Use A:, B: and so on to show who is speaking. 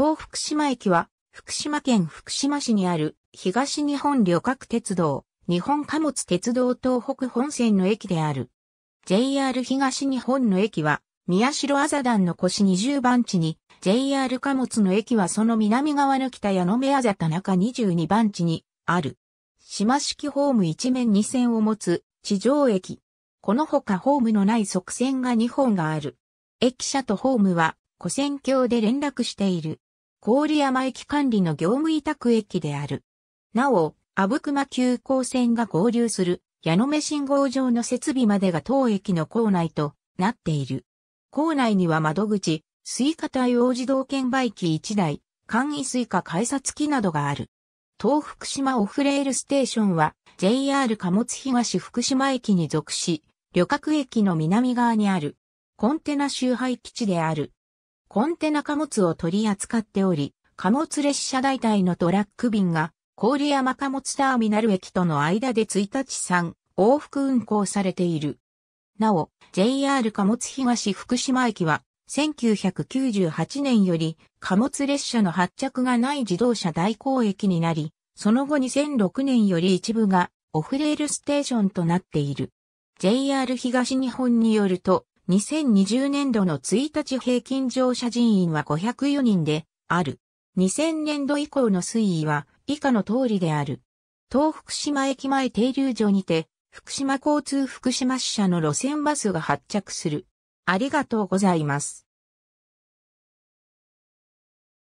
A: 東福島駅は、福島県福島市にある東日本旅客
B: 鉄道、日本貨物鉄道東北本線の駅である。JR 東日本の駅は、宮代麻団の腰20番地に、JR 貨物の駅はその南側の北矢野目あざ田中22番地に、ある。島式ホーム一面2線を持つ、地上駅。このほかホームのない側線が2本がある。駅舎とホームは、古線橋で連絡している。郡山駅管理の業務委託駅である。なお、阿武隈急行線が合流する、矢目信号場の設備までが当駅の構内となっている。構内には窓口、スイカ対応自動券売機1台、簡易スイカ改札機などがある。東福島オフレールステーションは JR 貨物東福島駅に属し、旅客駅の南側にあるコンテナ集配基地である。コンテナ貨物を取り扱っており、貨物列車代替のトラック便が、郡山貨物ターミナル駅との間で1日3往復運行されている。なお、JR 貨物東福島駅は、1998年より貨物列車の発着がない自動車代行駅になり、その後2006年より一部がオフレールステーションとなっている。JR 東日本によると、2020年度の1日平均乗車人員は504人である。2000年度以降の推移は以下の通りである。東福島駅前停留所にて、福島交通福島支社の路線バスが発
A: 着する。ありがとうございます。